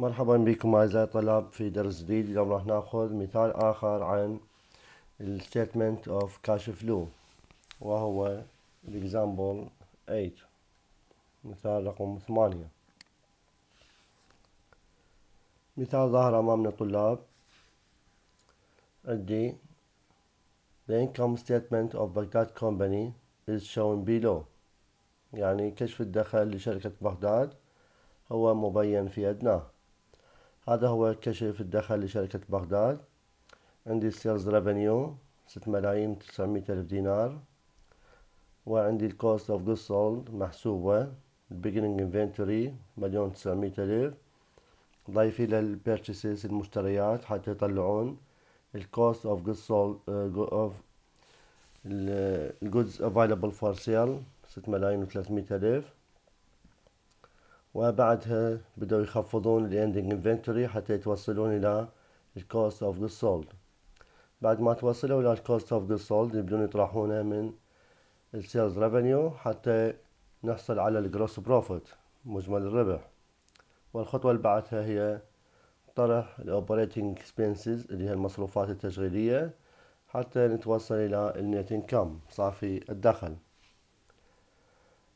مرحبا بكم اعزائي الطلاب في درس جديد اليوم راح ناخذ مثال اخر عن الستيتمنت اوف كاش فلو وهو الاكزامبل 8 مثال رقم 8 مثال ظهر امامنا الطلاب عندي The income statement of Baghdad company is shown below يعني كشف الدخل لشركة بغداد هو مبين في أدناه هذا هو كشف الدخل لشركة بغداد عندي سيلز ريفينيو ست ملايين تسعمية ألف دينار وعندي الكوست اوف جود سولد محسوبة البيجنينج انفنتوري مليون تسعمية ألف ضايفي للبيرتشيسز المشتريات حتى يطلعون الكوست اوف جود سولد اوف الجودز افايلبل فور سيل ست ملايين وثلاثمية ألف وبعدها بدأوا يخفضون Ending انفنتوري حتى يتوصلون الى Cost اوف Goods سولد بعد ما توصلوا الى Cost اوف Goods سولد يبدون يطرحونه من Sales Revenue حتى نحصل على Gross بروفيت مجمل الربح والخطوة اللي بعدها هي طرح Operating اكسبنسز اللي هي المصروفات التشغيلية حتى نتوصل الى Net Income صافي الدخل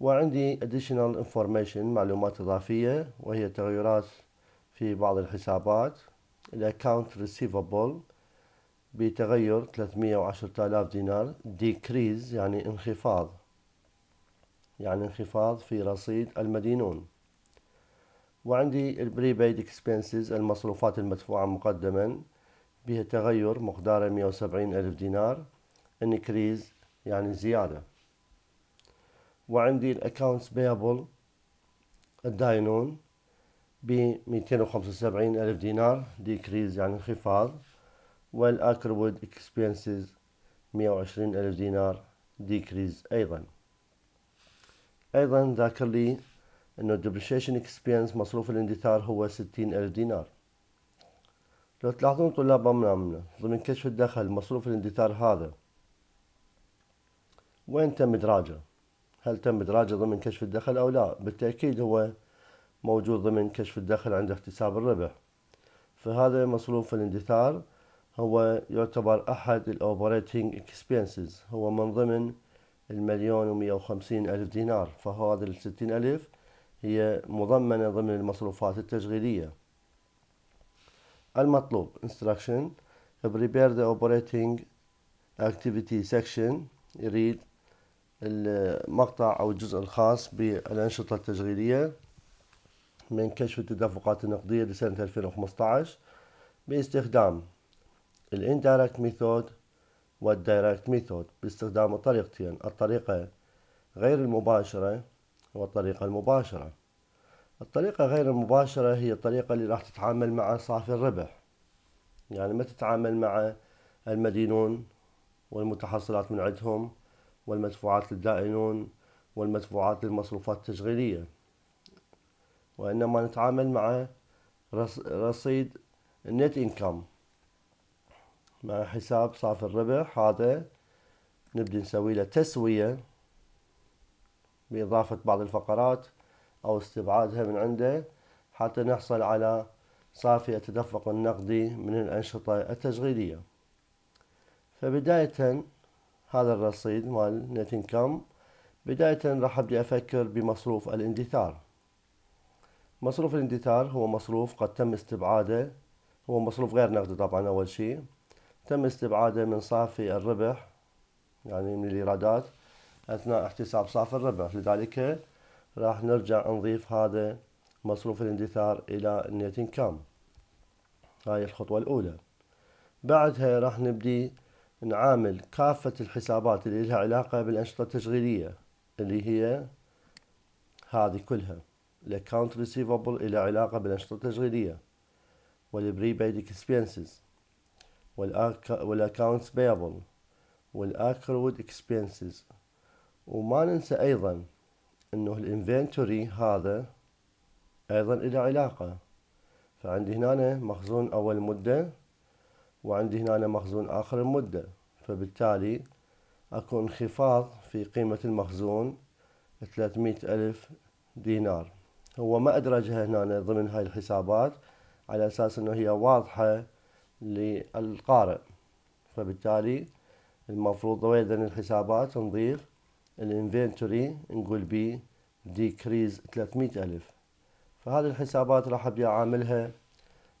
وعندي additional information معلومات إضافية وهي تغيرات في بعض الحسابات الأكاونت receivable بتغير 310 آلاف دينار decrease يعني انخفاض يعني انخفاض في رصيد المدينون وعندي prepaid اكسبنسز المصروفات المدفوعة مقدما بها تغير مقداره 170 ألف دينار انكريز يعني زيادة وعندي الاكونتس بيبل الداينون ب 275 ألف دينار ديكريز يعني انخفاض والأكروود اكسبنسز 120 ألف دينار ديكريز أيضا أيضا ذاكر لي أنه الدبريشيشن اكسبنس مصروف الاندثار هو 60 ألف دينار لو تلاحظون طلاب امنا ضمن كشف الدخل مصروف الاندثار هذا وين تم إدراجه هل تم إدراجه ضمن كشف الدخل أو لا بالتأكيد هو موجود ضمن كشف الدخل عند احتساب الربح فهذا مصروف الاندثار هو يعتبر أحد الأوبريتنج اكسبنسز هو من ضمن المليون ومية وخمسين ألف دينار فهذا الستين ألف هي مضمنة ضمن المصروفات التشغيلية المطلوب instruction prepare the operating activity section read المقطع أو الجزء الخاص بالأنشطة التشغيلية من كشف التدفقات النقدية لسنة 2015 باستخدام الإندايركت ميثود والدايركت ميثود باستخدام الطريقتين الطريقة غير المباشرة والطريقة المباشرة الطريقة غير المباشرة هي الطريقة اللي راح تتعامل مع صافي الربح يعني ما تتعامل مع المدينون والمتحصلات من عندهم والمدفوعات للدائنون والمدفوعات للمصروفات التشغيلية وإنما نتعامل مع رصيد النت انكم مع حساب صافي الربح هذا نبدي نسوي له تسوية بإضافة بعض الفقرات أو استبعادها من عنده حتى نحصل على صافي التدفق النقدي من الأنشطة التشغيلية فبداية هذا الرصيد مال نت انكم بداية راح ابدي افكر بمصروف الاندثار مصروف الاندثار هو مصروف قد تم استبعاده هو مصروف غير نقدي طبعا اول شيء تم استبعاده من صافي الربح يعني من الايرادات اثناء احتساب صافي الربح لذلك راح نرجع نضيف هذا مصروف الاندثار الى النت انكم هاي الخطوة الاولى بعدها راح نبدي نعامل كافة الحسابات اللي لها علاقة بالأنشطة التشغيلية اللي هي هذه كلها الاكونت ريسيفبل إلى علاقة بالأنشطة التشغيلية والبريبايد اكسبنسز والاكونتس بيبل والاكرود اكسبنسز وما ننسى ايضا انه الانفنتوري هذا ايضا إلى علاقه فعندي هنا مخزون اول مده وعندي هنا مخزون آخر المدة فبالتالي أكو انخفاض في قيمة المخزون 300 ألف دينار هو ما أدرجها هنا ضمن هاي الحسابات على أساس أنه هي واضحة للقارئ فبالتالي المفروض أيضا الحسابات نضيف الانفنتوري نقول بي ديكريز 300 ألف فهذه الحسابات راح أبدي أعاملها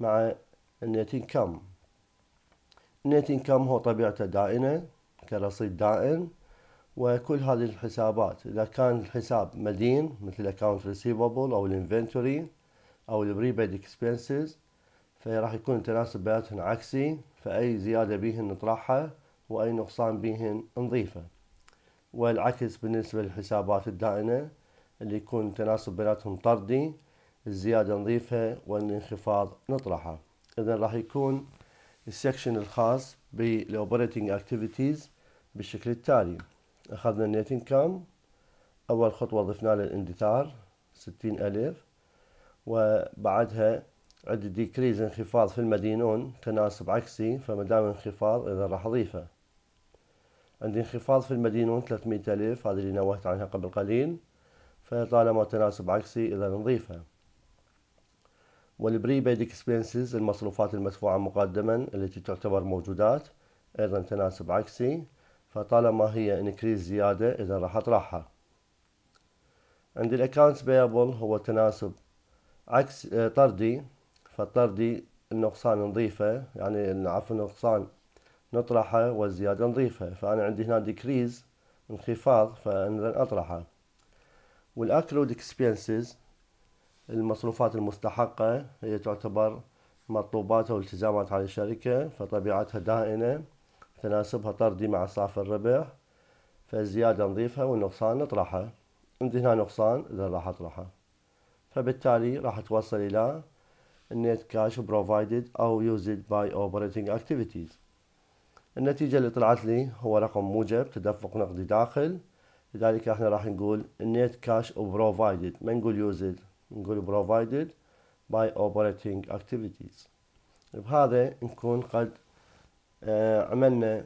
مع النت كم نت انكم هو طبيعته دائنة كرصيد دائن وكل هذه الحسابات اذا كان الحساب مدين مثل الاكونت ريسيفبل او الانفنتوري او البريبيد اكسبنسز فراح يكون التناسب بيناتهم عكسي فاي زياده بيهن نطرحها واي نقصان بيهن نضيفه والعكس بالنسبه للحسابات الدائنه اللي يكون التناسب بيناتهم طردي الزياده نضيفها والانخفاض نطرحها اذا راح يكون السكشن الخاص بالاوبريتنج اكتيفيتيز بالشكل التالي اخذنا النت انكم اول خطوه ضفنا له الاندثار ستين وبعدها عد ديكريز انخفاض في المدينون تناسب عكسي فما دام انخفاض اذا راح اضيفه عندي انخفاض في المدينون 300000 الف هذه اللي نوهت عنها قبل قليل فطالما تناسب عكسي اذا نضيفها والبري بيد اكسبنسز المصروفات المدفوعة مقدما التي تعتبر موجودات أيضا تناسب عكسي فطالما هي انكريز زيادة إذا راح أطرحها عندي الاكونتس بيبل هو تناسب عكس آه، طردي فالطردي النقصان نضيفه يعني عفوا النقصان نطرحه والزيادة نضيفه فأنا عندي هنا ديكريز انخفاض فإذا أطرحه والأكرود اكسبنسز المصروفات المستحقة هي تعتبر مطلوبات أو التزامات على الشركة فطبيعتها دائنة تناسبها طردي مع صافي الربح فالزيادة نضيفها والنقصان نطرحها عندي هنا نقصان إذا راح أطرحه فبالتالي راح توصل إلى النت كاش بروفايدد أو يوزد باي أوبريتنج أكتيفيتيز النتيجة اللي طلعت لي هو رقم موجب تدفق نقدي داخل لذلك احنا راح نقول النت كاش بروفايدد ما نقول يوزد نقول provided by operating activities بهذا نكون قد آه، عملنا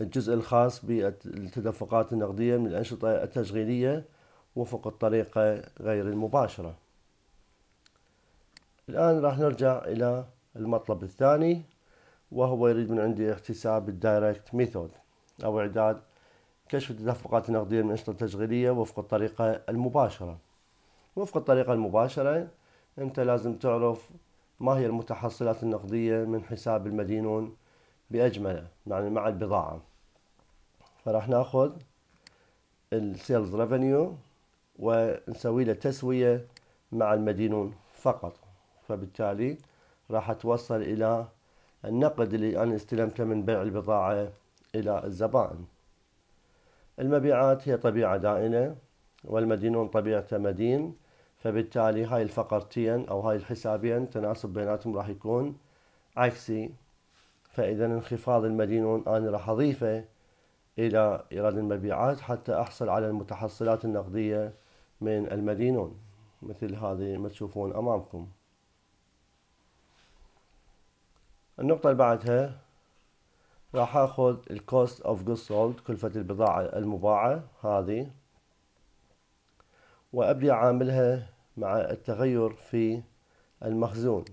الجزء الخاص بالتدفقات النقدية من الأنشطة التشغيلية وفق الطريقة غير المباشرة الآن راح نرجع إلى المطلب الثاني وهو يريد من عندي احتساب الدايركت ميثود أو إعداد كشف التدفقات النقدية من الأنشطة التشغيلية وفق الطريقة المباشرة وفق الطريقة المباشرة أنت لازم تعرف ما هي المتحصلات النقدية من حساب المدينون بأجمله يعني مع البضاعة فراح ناخذ السيلز ريفينيو ونسوي له تسوية مع المدينون فقط فبالتالي راح اتوصل إلى النقد اللي أنا استلمته من بيع البضاعة إلى الزبائن المبيعات هي طبيعة دائنة والمدينون طبيعته مدين فبالتالي هاي الفقرتين او هاي الحسابين تناسب بيناتهم راح يكون عكسي فاذا انخفاض المدينون انا راح اضيفه الى ايراد المبيعات حتى احصل على المتحصلات النقديه من المدينون مثل هذه ما تشوفون امامكم النقطة اللي بعدها راح اخذ الكوست اوف جود سولد كلفة البضاعة المباعة هذه وأبدي أعاملها مع التغير في المخزون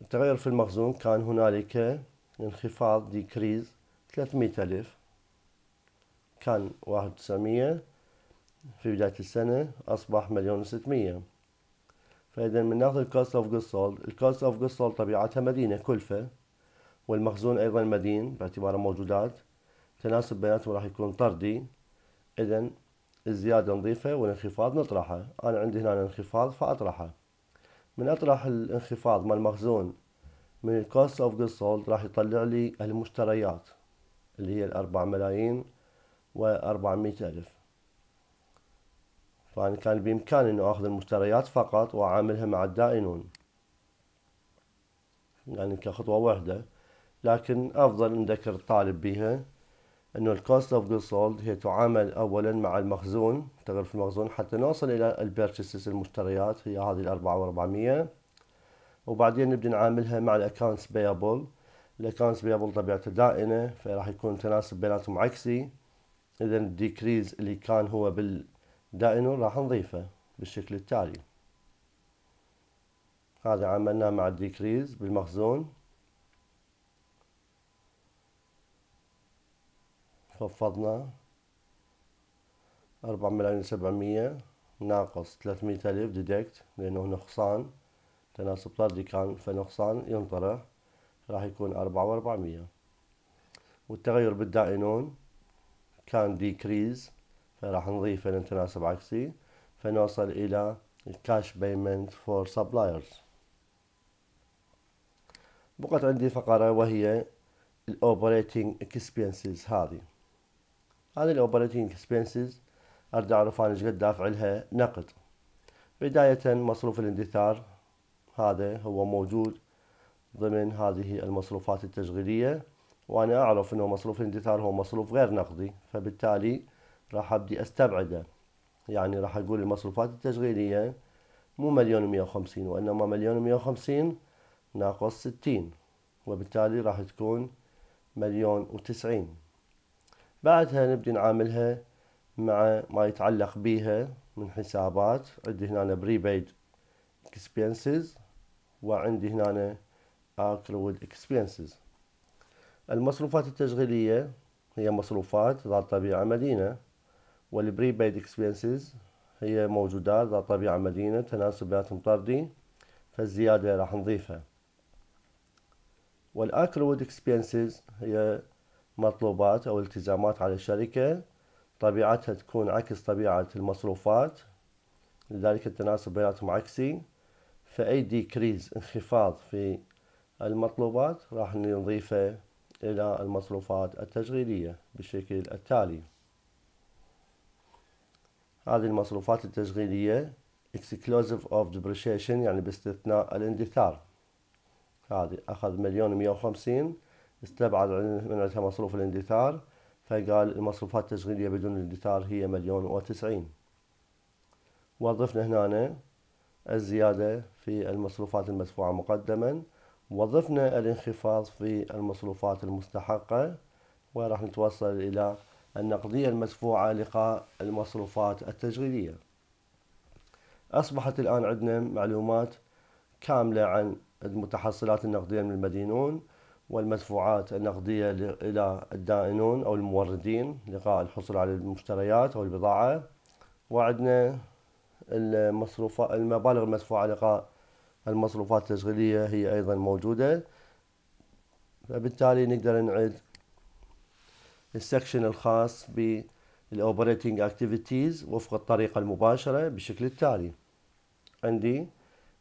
التغير في المخزون كان هنالك انخفاض ديكريز 300 ألف كان واحد وتسعمية في بداية السنة أصبح مليون وستمية فإذا من ناخذ الكوست أوف جود سولد الكوست أوف جود سولد طبيعتها مدينة كلفة والمخزون أيضا مدين باعتباره موجودات تناسب بيناتهم راح يكون طردي إذا الزيادة نضيفها والانخفاض نطرحه أنا عندي هنا انخفاض فأطرحه من أطرح الانخفاض مال المخزون من الكوست اوف جود سولد راح يطلع لي المشتريات اللي هي الأربع ملايين وأربعمية ألف فأنا كان بإمكاني إنه آخذ المشتريات فقط وأعاملها مع الدائنون يعني كخطوة واحدة لكن أفضل نذكر الطالب بها انه الكوست اوف جود سولد هي تعامل اولا مع المخزون تغلف المخزون حتى نوصل الى البيرتشسز المشتريات هي هذه الأربعة 4400 وبعدين نبدي نعاملها مع الاكونتس بيبل الاكونتس بيبل طبيعته دائنه فراح يكون تناسب بيناتهم عكسي اذا الديكريز اللي كان هو بالدائنة راح نضيفه بالشكل التالي هذا عملناه مع الديكريز بالمخزون خفضنا أربعة ملايين وسبعمية ناقص ثلاثمية ألف ديدكت لأنه نقصان تناسب طردي كان فنقصان ينطرح راح يكون أربعة وأربعمية والتغير بالدائنون كان ديكريز فراح نضيفه لتناسب عكسي فنوصل إلى الكاش بيمنت فور سبلايرز بقت عندي فقرة وهي الاوبريتنج اكسبنسز هذه هذه الاوبريتنج اكسبنسز اريد اعرف انا ايش قد دافع لها نقد بداية مصروف الاندثار هذا هو موجود ضمن هذه المصروفات التشغيلية وانا اعرف انه مصروف الاندثار هو مصروف غير نقدي فبالتالي راح ابدي استبعده يعني راح اقول المصروفات التشغيلية مو مليون ومية وخمسين وانما مليون ومية وخمسين ناقص ستين وبالتالي راح تكون مليون وتسعين بعدها نبدي نعاملها مع ما يتعلق بيها من حسابات عندي هنا بريبيد اكسبنسز وعندي هنا اكرود اكسبنسز المصروفات التشغيلية هي مصروفات ذات طبيعة مدينة والبريبيد اكسبنسز هي موجودات ذات طبيعة مدينة تناسب بيناتهم طردي فالزيادة راح نضيفها والاكرود اكسبنسز هي مطلوبات أو التزامات على الشركة طبيعتها تكون عكس طبيعة المصروفات لذلك التناسب بيناتهم عكسي فأي ديكريز انخفاض في المطلوبات راح نضيفه إلى المصروفات التشغيلية بالشكل التالي هذه المصروفات التشغيلية exclusive of depreciation يعني باستثناء الاندثار هذه أخذ مليون ومية وخمسين استبعد من عندها مصروف الاندثار فقال المصروفات التشغيلية بدون الاندثار هي مليون وتسعين وظفنا هنا الزيادة في المصروفات المدفوعة مقدما وظفنا الانخفاض في المصروفات المستحقة وراح نتوصل إلى النقدية المدفوعة لقاء المصروفات التشغيلية أصبحت الآن عندنا معلومات كاملة عن المتحصلات النقدية من المدينون والمدفوعات النقدية إلى الدائنون أو الموردين لقاء الحصول على المشتريات أو البضاعة وعندنا المصروفات المبالغ المدفوعة لقاء المصروفات التشغيلية هي أيضا موجودة فبالتالي نقدر نعد السكشن الخاص بالأوبريتنج أكتيفيتيز وفق الطريقة المباشرة بالشكل التالي عندي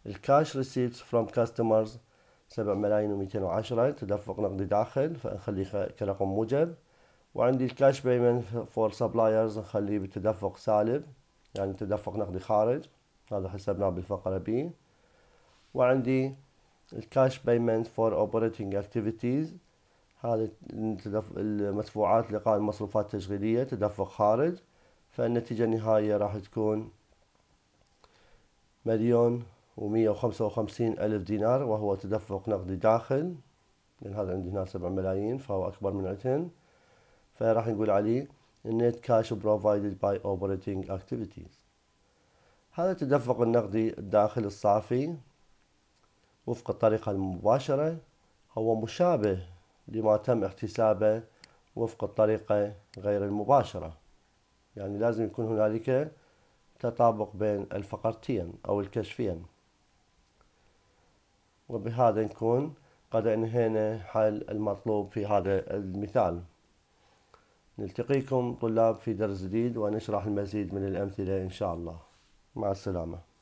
الكاش ريسيبس فروم كاستمرز سبع ملايين ومئتين وعشرة تدفق نقدي داخل فنخليه كرقم موجب وعندي الكاش بيمنت فور سبلايرز نخليه بالتدفق سالب يعني تدفق نقدي خارج هذا حسبناه بالفقرة بي وعندي الكاش بيمنت فور اوبريتنج اكتيفيتيز هذا المدفوعات لقاء المصروفات التشغيلية تدفق خارج فالنتيجة النهائية راح تكون مليون و155 ألف دينار وهو تدفق نقدي داخل لأن يعني هذا عندي هنا 7 ملايين فهو أكبر من عتين فراح نقول عليه النت كاش provided by operating activities هذا التدفق النقدي الداخل الصافي وفق الطريقة المباشرة هو مشابه لما تم احتسابه وفق الطريقة غير المباشرة يعني لازم يكون هنالك تطابق بين الفقرتين أو الكشفين وبهذا نكون قد انهينا حل المطلوب في هذا المثال نلتقيكم طلاب في درس جديد ونشرح المزيد من الأمثلة إن شاء الله مع السلامة